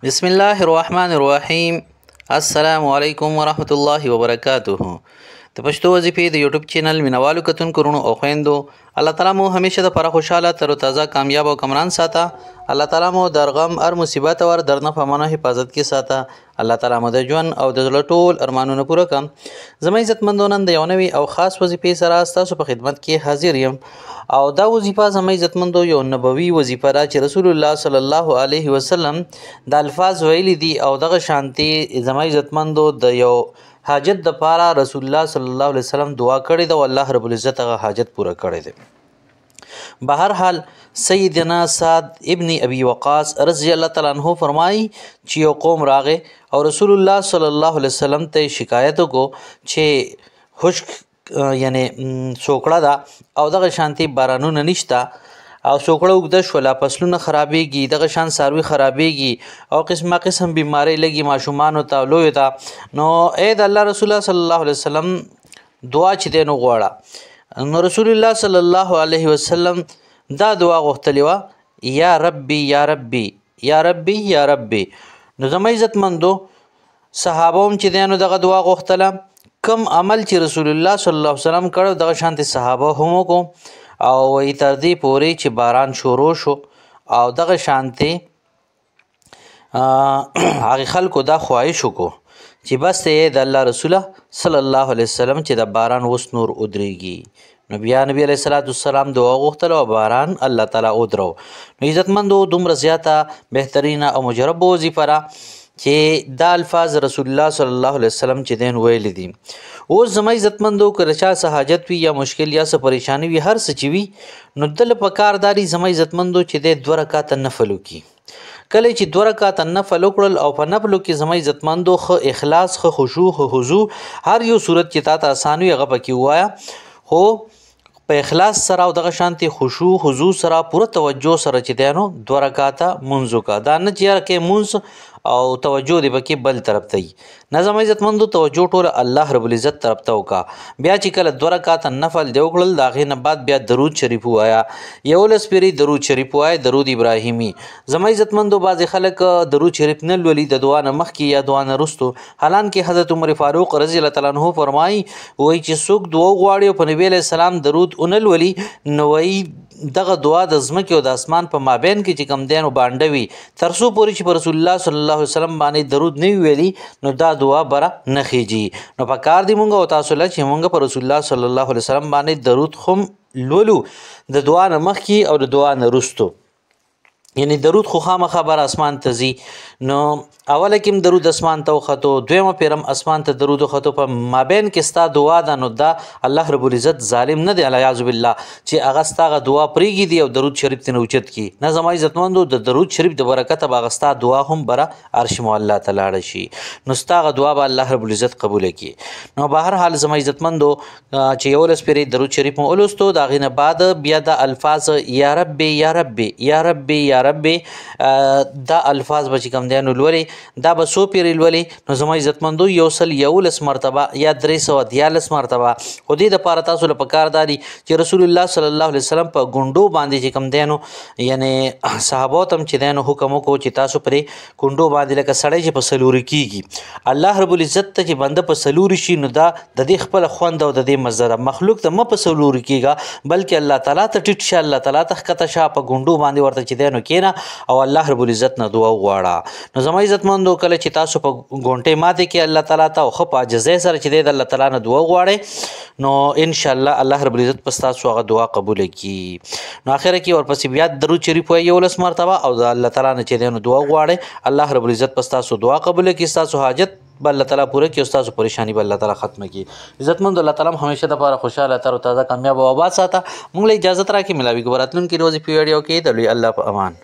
بسم الله الرحمن الرحیم السلام علیکم ورحمت الله وبرکاتہ د پښتو وظیفې د یوټیوب چینل مینوالو کتونکو رونو او خويندو الله تعالی مو همیشه د پر خوشاله تر تازه کامیاب او کمران ساته الله تعالی مو در غم ار مصیبت ور در نه پمانه حفاظت کې ساته الله تعالی مو د ژوند او د ټول ارمانونو پوره کم زما عزت مندونن د یو نوي او خاص وظیفې سره تاسو په خدمت کې حاضر یم او دا وظیفه زما عزت مندو یو نبوي وظیفه را چې رسول الله صلی الله علیه وسلم د الفاظ ویلي دي او دغه شانتي زما عزت مندو د یو حاجت د پاره رسول الله صلی الله علیه وسلم دعا کړې ده او الله رب العزت هغه حاجت پوره کړې ده بهرحال سیدنا سعد ابن ابي وقاص رضی الله تعالی عنہ فرمایي چې یو قوم راغې او رسول الله صلی الله علیه وسلم ته شکایت وکړو چې خشک یعنی سوکړه دا او دغه شانتي بارانونه نشتا او سوکړه وګد شولا فصلونه خرابېږي دغه شان ساروي خرابېږي او قسمه قسم بيمارۍ لګي ماشومان او تاولو ته نو اې د الله رسول الله صلی الله علیه وسلم دعا چې دین وغواړه رسول الله صلی الله علیه وسلم دا دعا غوښتلی و یا ربي یا ربي یا ربي یا ربي نو زما عزت مندو صحابه هم چې دینو دغه دعا غوښتله کم عمل چې رسول الله صلی الله علیه وسلم کړو دغه شانتي صحابه هم کو او ای تر دې پوري چې باران شروع شو او دغه شانتي هغه خلکو دا خواهش وکړو چې بس ته د الله رسول صلی الله علیه وسلم چې د باران وس نور ودرېږي نو بیا نبی علیہ الصلوۃ والسلام دعا غوښتله او باران الله تعالی ودرو نو عزتمندو دومره زیاته بهترینه او مجرب وظیفه را چې دا الفاظ رسول الله صلی الله علیه وسلم چې دین ویل دي اوس زما عزتمندو کرچا سہاجت وی یا مشکل یا څه پریشانی وی هر څه چوي نو دل پکارداري زما عزتمندو چې د دوه رکعات نفل وکي کله چې دوه رکعات نفل وکړل او په نفل کې زما عزتمندو خو اخلاص خو خشوع خو حضور هر یو صورت کې تاسو اسانوي هغه پکې وایا خو په اخلاص سره او دغه شانتي خشوع حضور سره پوره توجه سره چې دینو دوه رکعاته منځو کا دا نه چیر کې منځ او توجه دی پکې بل طرف ته نظم عزت مندو توجه ټول الله رب العزت طرف ته وکا بیا چې کله دوه رکعات نفل دی وکړل داغه نه بعد بیا درود شریف وایا یو لس پیری درود شریف وایا درود ابراهیمی زم عزت مندو باز خلک درود شریف نه لولي د دعا نه مخکې یا دعا نه رستو حالان کې حضرت عمر فاروق رضی الله تعالی عنہ فرمایي وای چې څوک دعا غواړي په نبی له سلام درود اونل ولي نوې دغه دعا د ځمکې او د اسمان په مابین کې چې کم دین وبانډه وي تر څو پورې چې پر رسول الله صلی الله علیه وسلم باندې درود نه ویلي نو دا دعا بره نه خېږي نو په کار دی مونږ او تاسو لپاره چې مونږ پر رسول الله صلی الله علیه وسلم باندې درود خم لولو د دعا نه مخکي او د دعا نه رستو یعنی درود خو خامه خبر اسمان ته زی نو اوله کې درود اسمان ته وختو دویمه پیرم اسمان ته درود وختو په مابین کې ستا دعا ده نو دا الله رب العزت ظالم نه دی الیاذ بالله چې هغه ستاغه دعا پریږي دی او درود شریف ته اوچت کی نه زما عزتمندو د درود شریف د برکت به غستا دعا هم بره عرش مولا ته لاړ شي نو ستاغه دعا به الله رب العزت قبول کی نو به هر حال زما عزتمندو چې یو لس پیری درود شریف مو ولستو دا غینه بعد بیا د الفاظ یا رب یا رب یا رب یا یا رب دا الفاظ به چې کوم دی نو لولي دا به څو پیرې لولي نو زما عزتمندو یو سل یولس مرتبه یا درې سوه دیالس مرتبه خو دې دپاره تاسو له پکار دا دي چې رسول الله صلی الله علیه وسلم په ګونډو باندې چې کوم دی نو یعنې صحابو ته هم چې دی نو حکم وکړو چې تاسو پرې ګونډو باندې لکه سړی چې په سلوري کېږي الله رب العزت ته چې بنده په سلوري شي نو دا د دې خپل خوند او د دې مزه مخلوق ته م په سلوري کېږي بلکې الله تعالی ته ټیټ شي الله تعالی ته ښکته شا په ګونډو باندې ورته چې دی نو کینا او الله رب العزت نه دعا وغواړه نو زما عزت مندو کله چې تاسو په غونټه ماته کې الله تعالی ته خو په عجزه سره چې د الله تعالی نه دعا وغواړي نو ان شاء الله الله رب العزت پستا سو هغه دعا قبول کړي نو اخر کې ورپسې بیا درود شریف وایي ولس مرتبه او د الله تعالی نه چې دعا وغواړي الله رب العزت پستا سو دعا قبول کړي تاسو حاجت به الله تعالی پوره کړي او ستاسو پریشانی به الله تعالی ختمه کړي عزتمند الله تعالی همیشه د پاره خوشاله تر او تازه کامیاب او آباد ساته موږ له اجازه راکې ملاوي ګوراتلون کې روزي پیوړیو کې د لوی الله په امان